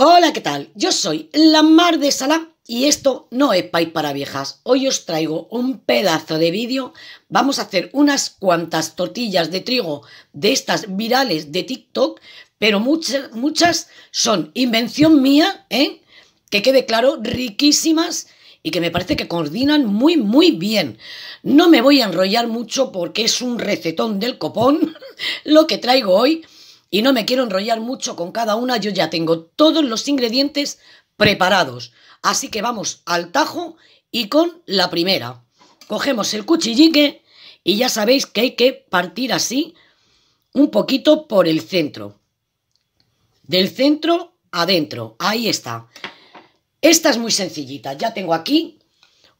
Hola, ¿qué tal? Yo soy la Mar de Sala y esto no es país para Viejas. Hoy os traigo un pedazo de vídeo. Vamos a hacer unas cuantas tortillas de trigo de estas virales de TikTok, pero muchas, muchas son invención mía, ¿eh? Que quede claro, riquísimas y que me parece que coordinan muy, muy bien. No me voy a enrollar mucho porque es un recetón del copón lo que traigo hoy y no me quiero enrollar mucho con cada una, yo ya tengo todos los ingredientes preparados. Así que vamos al tajo y con la primera. Cogemos el cuchillique y ya sabéis que hay que partir así un poquito por el centro. Del centro adentro, ahí está. Esta es muy sencillita, ya tengo aquí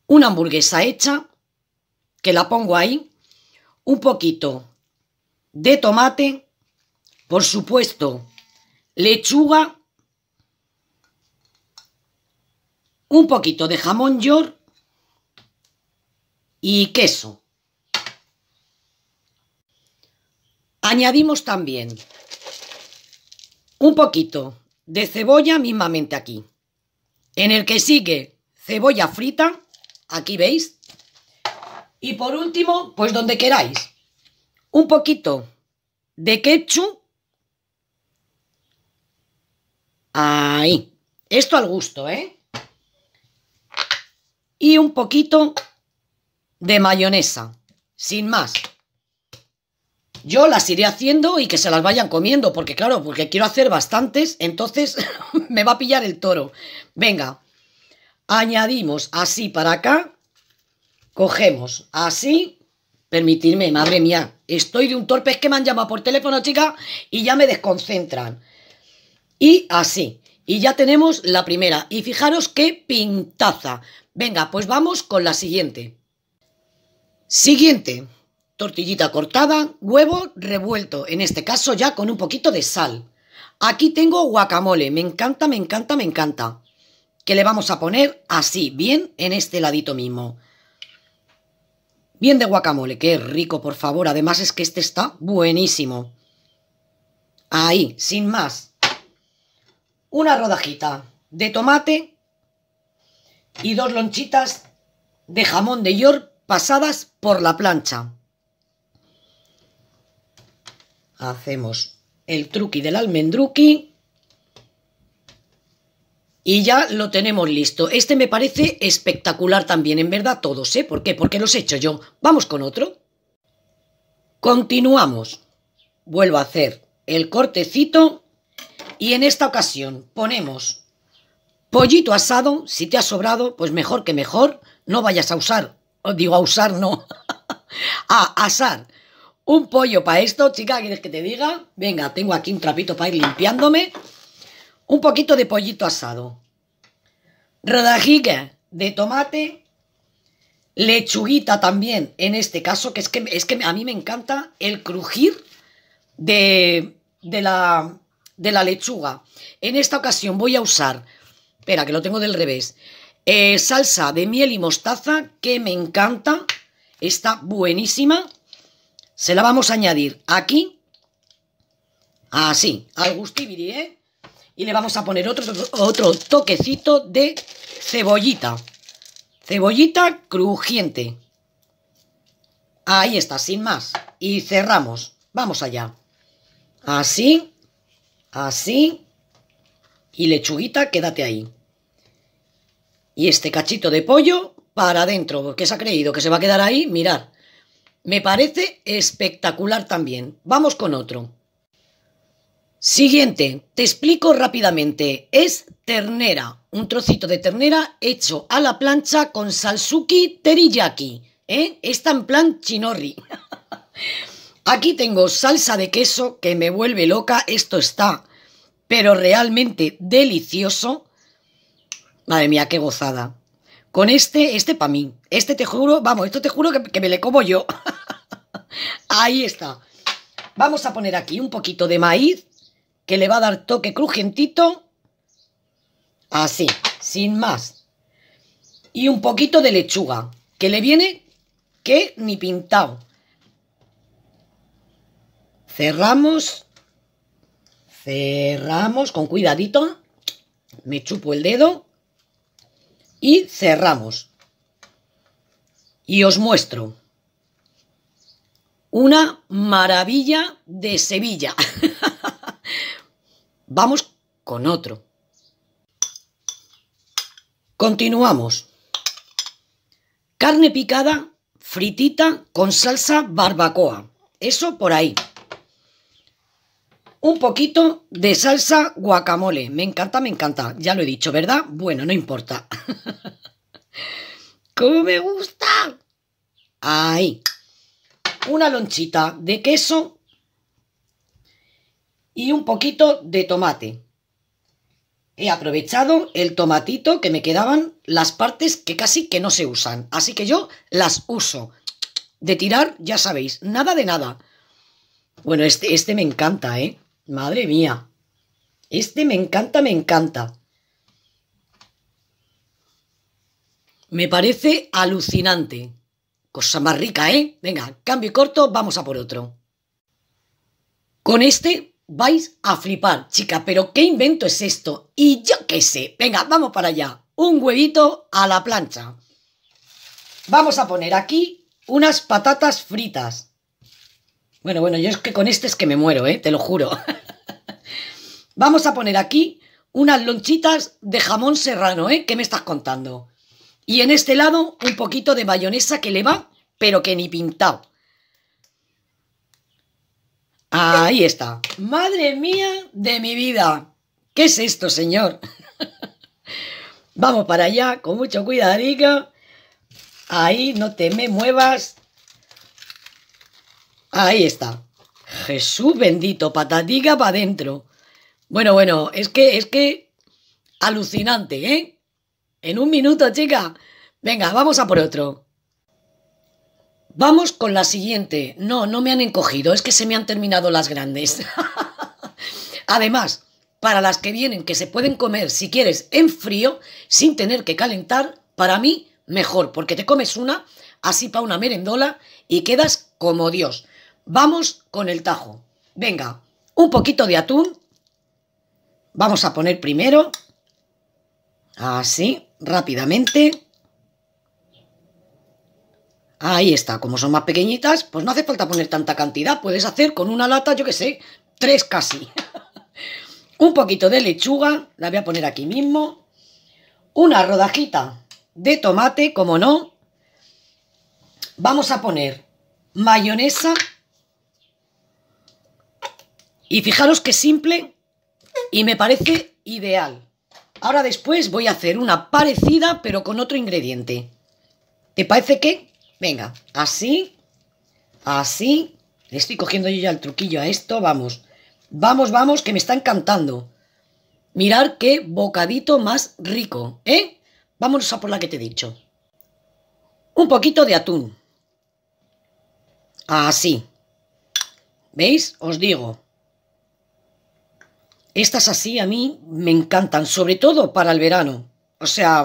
una hamburguesa hecha, que la pongo ahí, un poquito de tomate, por supuesto, lechuga, un poquito de jamón york y queso. Añadimos también un poquito de cebolla mismamente aquí, en el que sigue cebolla frita, aquí veis, y por último, pues donde queráis, un poquito de ketchup Ahí. Esto al gusto, ¿eh? Y un poquito de mayonesa, sin más. Yo las iré haciendo y que se las vayan comiendo, porque claro, porque quiero hacer bastantes, entonces me va a pillar el toro. Venga, añadimos así para acá, cogemos así, permitirme, madre mía, estoy de un torpe, es que me han llamado por teléfono, chica, y ya me desconcentran. Y así. Y ya tenemos la primera. Y fijaros qué pintaza. Venga, pues vamos con la siguiente. Siguiente. Tortillita cortada, huevo revuelto, en este caso ya con un poquito de sal. Aquí tengo guacamole, me encanta, me encanta, me encanta. Que le vamos a poner así, bien en este ladito mismo. Bien de guacamole, qué rico, por favor. Además es que este está buenísimo. Ahí, sin más una rodajita de tomate y dos lonchitas de jamón de york pasadas por la plancha. Hacemos el truqui del almendruqui y ya lo tenemos listo. Este me parece espectacular también, en verdad todos, sé ¿eh? ¿Por qué? Porque los he hecho yo. Vamos con otro. Continuamos. Vuelvo a hacer el cortecito y en esta ocasión ponemos pollito asado, si te ha sobrado, pues mejor que mejor, no vayas a usar, oh, digo a usar no, a asar. Un pollo para esto, chica, ¿quieres que te diga? Venga, tengo aquí un trapito para ir limpiándome. Un poquito de pollito asado. Rodajica de tomate. Lechuguita también, en este caso, que es que, es que a mí me encanta el crujir de la de la lechuga. En esta ocasión voy a usar, espera que lo tengo del revés, eh, salsa de miel y mostaza que me encanta, está buenísima. Se la vamos a añadir aquí, así, al gustibiri, ¿eh? Y le vamos a poner otro, otro toquecito de cebollita. Cebollita crujiente. Ahí está, sin más. Y cerramos. Vamos allá. Así. Así. Y lechuguita, quédate ahí. Y este cachito de pollo para adentro, porque se ha creído que se va a quedar ahí, mirad. Me parece espectacular también. Vamos con otro. Siguiente, te explico rápidamente. Es ternera, un trocito de ternera hecho a la plancha con salsuki teriyaki. ¿eh? Está en plan chinorri. Aquí tengo salsa de queso que me vuelve loca. Esto está, pero realmente delicioso. Madre mía, qué gozada. Con este, este para mí. Este te juro, vamos, esto te juro que, me le como yo. Ahí está. Vamos a poner aquí un poquito de maíz que le va a dar toque crujentito. Así, sin más. Y un poquito de lechuga, que le viene que ni pintado. Cerramos. Cerramos con cuidadito. Me chupo el dedo. Y cerramos. Y os muestro. Una maravilla de Sevilla. Vamos con otro. Continuamos. Carne picada, fritita con salsa barbacoa. Eso por ahí un poquito de salsa guacamole. Me encanta, me encanta. Ya lo he dicho, ¿verdad? Bueno, no importa. ¡Cómo me gusta! Ahí. Una lonchita de queso y un poquito de tomate. He aprovechado el tomatito que me quedaban las partes que casi que no se usan. Así que yo las uso. De tirar, ya sabéis, nada de nada. Bueno, este, este me encanta, ¿eh? Madre mía. Este me encanta, me encanta. Me parece alucinante. Cosa más rica, ¿eh? Venga, cambio corto, vamos a por otro. Con este vais a flipar, chica, pero ¿qué invento es esto? Y yo qué sé. Venga, vamos para allá. Un huevito a la plancha. Vamos a poner aquí unas patatas fritas. Bueno, bueno, yo es que con este es que me muero, ¿eh? Te lo juro. Vamos a poner aquí unas lonchitas de jamón serrano, ¿eh? ¿Qué me estás contando? Y en este lado un poquito de mayonesa que le va, pero que ni pintado. Ahí está. Madre mía de mi vida. ¿Qué es esto, señor? Vamos para allá, con mucho cuidadito Ahí, no te me muevas. Ahí está. Jesús bendito, patadiga para adentro. Bueno, bueno, es que, es que, alucinante, ¿eh? En un minuto, chica. Venga, vamos a por otro. Vamos con la siguiente. No, no me han encogido, es que se me han terminado las grandes. Además, para las que vienen, que se pueden comer, si quieres, en frío, sin tener que calentar, para mí, mejor, porque te comes una, así para una merendola, y quedas como Dios. Vamos con el tajo. Venga, un poquito de atún. Vamos a poner primero. Así, rápidamente. Ahí está, como son más pequeñitas, pues no hace falta poner tanta cantidad. Puedes hacer con una lata, yo que sé, tres casi. un poquito de lechuga, la voy a poner aquí mismo. Una rodajita de tomate, como no. Vamos a poner mayonesa y fijaros que simple y me parece ideal. Ahora después voy a hacer una parecida pero con otro ingrediente. ¿Te parece que? Venga, así, así. Le estoy cogiendo yo ya el truquillo a esto, vamos. Vamos, vamos, que me está encantando. Mirar qué bocadito más rico, ¿eh? Vámonos a por la que te he dicho. Un poquito de atún. Así. ¿Veis? Os digo, estas así a mí me encantan, sobre todo para el verano. O sea,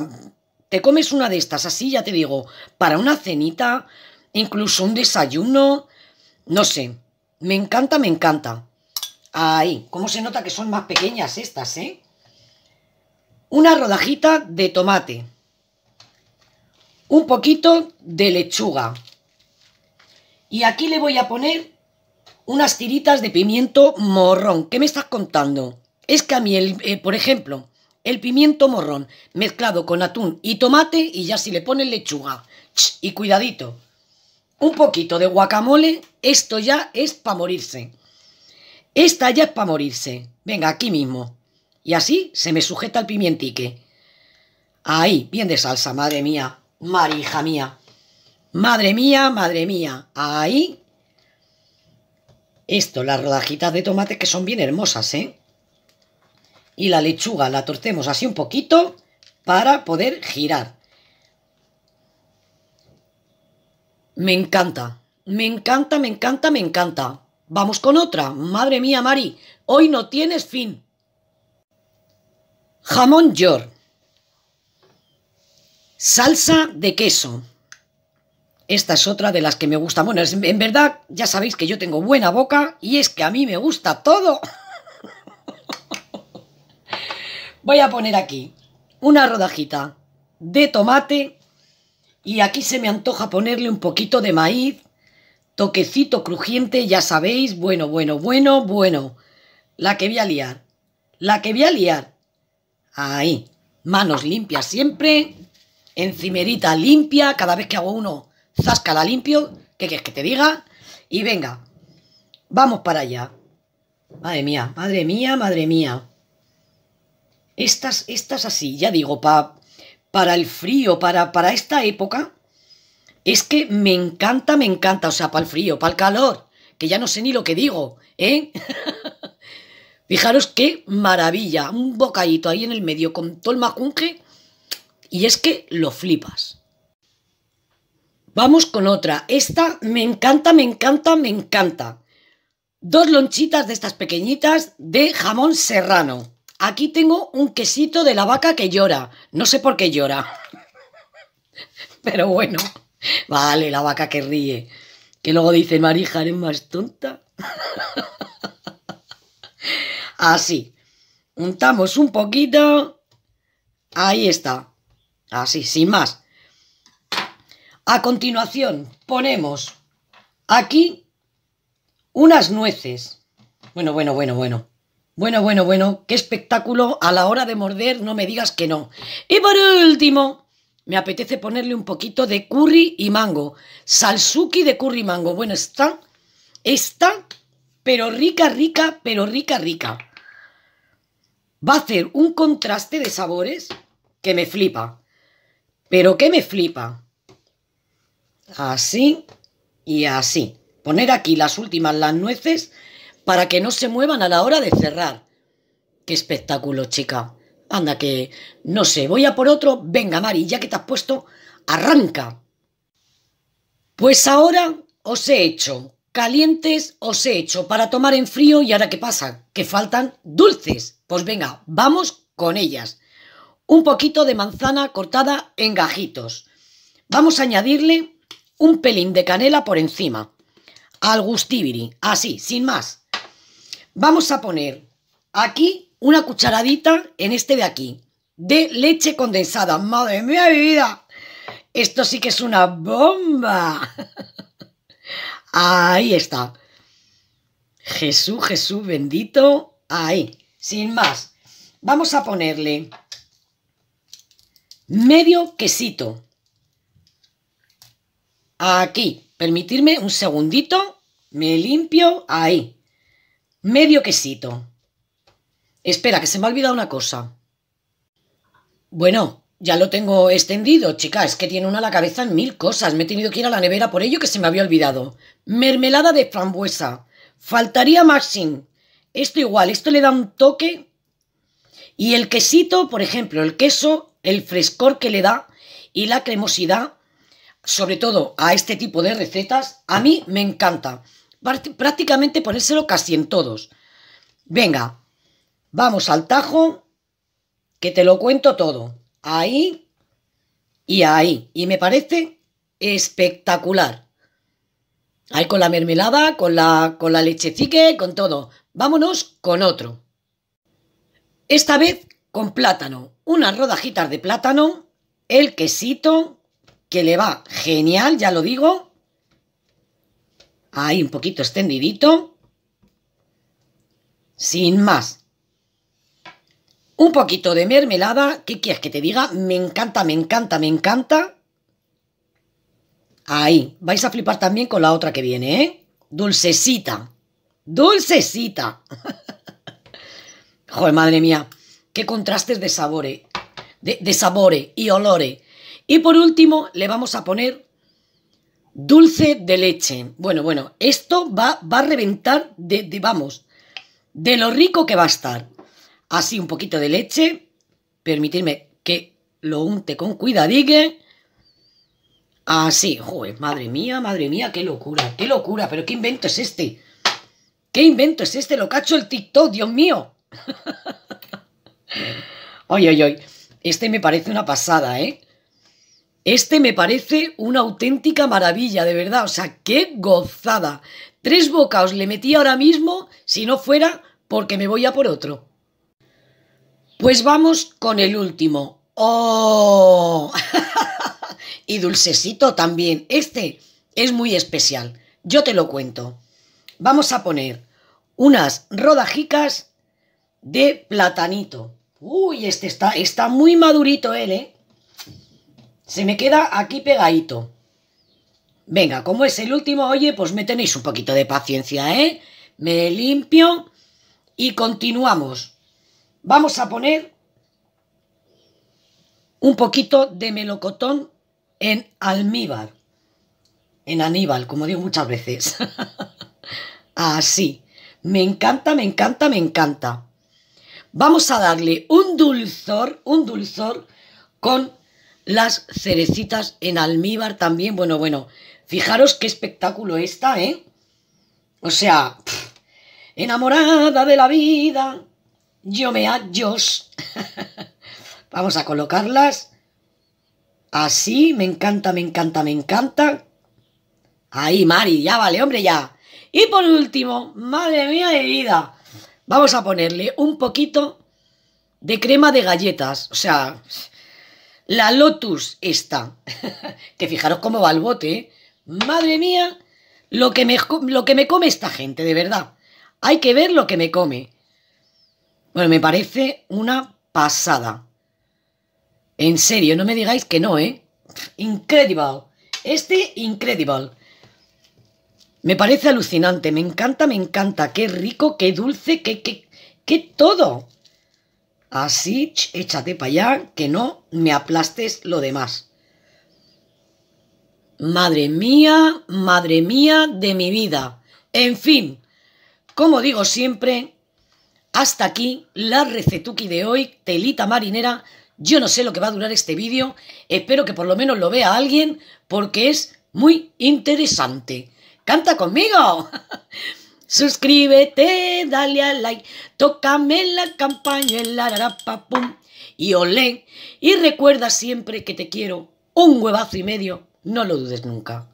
te comes una de estas así, ya te digo, para una cenita, incluso un desayuno, no sé. Me encanta, me encanta. Ahí, cómo se nota que son más pequeñas estas, ¿eh? Una rodajita de tomate. Un poquito de lechuga. Y aquí le voy a poner unas tiritas de pimiento morrón. ¿Qué me estás contando? Es que a mí, eh, por ejemplo, el pimiento morrón mezclado con atún y tomate y ya si le ponen lechuga. y cuidadito, un poquito de guacamole, esto ya es para morirse. Esta ya es para morirse. Venga, aquí mismo. Y así se me sujeta el pimientique. Ahí, bien de salsa, madre mía. Marija mía. Madre mía, madre mía. Ahí. Esto, las rodajitas de tomate que son bien hermosas, ¿eh? y la lechuga la torcemos así un poquito para poder girar. Me encanta, me encanta, me encanta, me encanta. Vamos con otra. Madre mía, Mari, hoy no tienes fin. Jamón york. Salsa de queso. Esta es otra de las que me gusta. Bueno, en verdad ya sabéis que yo tengo buena boca y es que a mí me gusta todo. Voy a poner aquí una rodajita de tomate y aquí se me antoja ponerle un poquito de maíz, toquecito crujiente, ya sabéis, bueno, bueno, bueno, bueno. La que voy a liar, la que voy a liar. Ahí, manos limpias siempre, encimerita limpia, cada vez que hago uno, zasca la limpio, ¿qué quieres que te diga? Y venga, vamos para allá. Madre mía, madre mía, madre mía. Estas, estas así, ya digo, pa, para el frío, para, para esta época, es que me encanta, me encanta, o sea, para el frío, para el calor, que ya no sé ni lo que digo, ¿eh? Fijaros qué maravilla, un bocadito ahí en el medio con todo el macunje y es que lo flipas. Vamos con otra. Esta me encanta, me encanta, me encanta. Dos lonchitas de estas pequeñitas de jamón serrano. Aquí tengo un quesito de la vaca que llora. No sé por qué llora. Pero bueno. Vale, la vaca que ríe. Que luego dice, Marija, eres más tonta. Así. Untamos un poquito. Ahí está. Así, sin más. A continuación, ponemos aquí unas nueces. Bueno, bueno, bueno, bueno. Bueno, bueno, bueno, qué espectáculo a la hora de morder, no me digas que no. Y por último, me apetece ponerle un poquito de curry y mango. Salsuki de curry y mango. Bueno, está, está, pero rica, rica, pero rica, rica. Va a hacer un contraste de sabores que me flipa. Pero que me flipa. Así y así. Poner aquí las últimas, las nueces para que no se muevan a la hora de cerrar. Qué espectáculo, chica. Anda, que no sé, voy a por otro. Venga, Mari, ya que te has puesto, arranca. Pues ahora os he hecho calientes, os he hecho para tomar en frío y ahora qué pasa, que faltan dulces. Pues venga, vamos con ellas. Un poquito de manzana cortada en gajitos. Vamos a añadirle un pelín de canela por encima. Al gustibiri, así, sin más. Vamos a poner aquí una cucharadita en este de aquí, de leche condensada. ¡Madre mía, mi vida! Esto sí que es una bomba. Ahí está. Jesús, Jesús bendito. Ahí, sin más. Vamos a ponerle medio quesito. Aquí, permitirme un segundito. Me limpio. Ahí. Medio quesito. Espera, que se me ha olvidado una cosa. Bueno, ya lo tengo extendido, chicas, Es que tiene una la cabeza en mil cosas. Me he tenido que ir a la nevera por ello que se me había olvidado. Mermelada de frambuesa. Faltaría sin. Esto igual, esto le da un toque. Y el quesito, por ejemplo, el queso, el frescor que le da y la cremosidad, sobre todo a este tipo de recetas, a mí me encanta prácticamente ponérselo casi en todos. Venga, vamos al tajo, que te lo cuento todo. Ahí y ahí. Y me parece espectacular. Ahí con la mermelada, con la, con la lechecique, con todo. Vámonos con otro. Esta vez con plátano. Unas rodajitas de plátano, el quesito, que le va genial, ya lo digo ahí un poquito extendidito, sin más. Un poquito de mermelada, ¿qué quieres que te diga? Me encanta, me encanta, me encanta. Ahí, vais a flipar también con la otra que viene, ¿eh? Dulcecita, dulcecita. Joder, madre mía, qué contrastes de sabores, de, de sabores y olores. Y por último, le vamos a poner Dulce de leche. Bueno, bueno, esto va, va a reventar de, vamos, de lo rico que va a estar. Así un poquito de leche. permitirme que lo unte con cuidadique. Así, joder, madre mía, madre mía, qué locura, qué locura, pero qué invento es este. ¿Qué invento es este? Lo cacho el TikTok, Dios mío. oye, oye, oye. Este me parece una pasada, ¿eh? Este me parece una auténtica maravilla, de verdad. O sea, qué gozada. Tres bocaos le metí ahora mismo si no fuera porque me voy a por otro. Pues vamos con el último. ¡Oh! y dulcecito también. Este es muy especial. Yo te lo cuento. Vamos a poner unas rodajicas de platanito. Uy, este está, está muy madurito él, ¿eh? Se me queda aquí pegadito. Venga, como es el último, oye, pues me tenéis un poquito de paciencia, ¿eh? Me limpio y continuamos. Vamos a poner un poquito de melocotón en almíbar. En aníbal, como digo muchas veces. Así. Me encanta, me encanta, me encanta. Vamos a darle un dulzor, un dulzor con las cerecitas en almíbar también. Bueno, bueno, fijaros qué espectáculo está, ¿eh? O sea, enamorada de la vida, yo me adiós Vamos a colocarlas así, me encanta, me encanta, me encanta. Ahí, Mari, ya vale, hombre, ya. Y por último, madre mía de vida, vamos a ponerle un poquito de crema de galletas. O sea, la Lotus está. que fijaros cómo va el bote, ¿eh? Madre mía, lo que, me, lo que me come esta gente, de verdad. Hay que ver lo que me come. Bueno, me parece una pasada. En serio, no me digáis que no, ¿eh? Incredible. Este, incredible. Me parece alucinante, me encanta, me encanta. Qué rico, qué dulce, qué, qué, qué todo. Así, échate para allá, que no me aplastes lo demás. Madre mía, madre mía de mi vida. En fin, como digo siempre, hasta aquí la recetuki de hoy, telita marinera. Yo no sé lo que va a durar este vídeo, espero que por lo menos lo vea alguien porque es muy interesante. ¡Canta conmigo! Suscríbete, dale a like, tócame la campaña, la pum y olé. Y recuerda siempre que te quiero un huevazo y medio, no lo dudes nunca.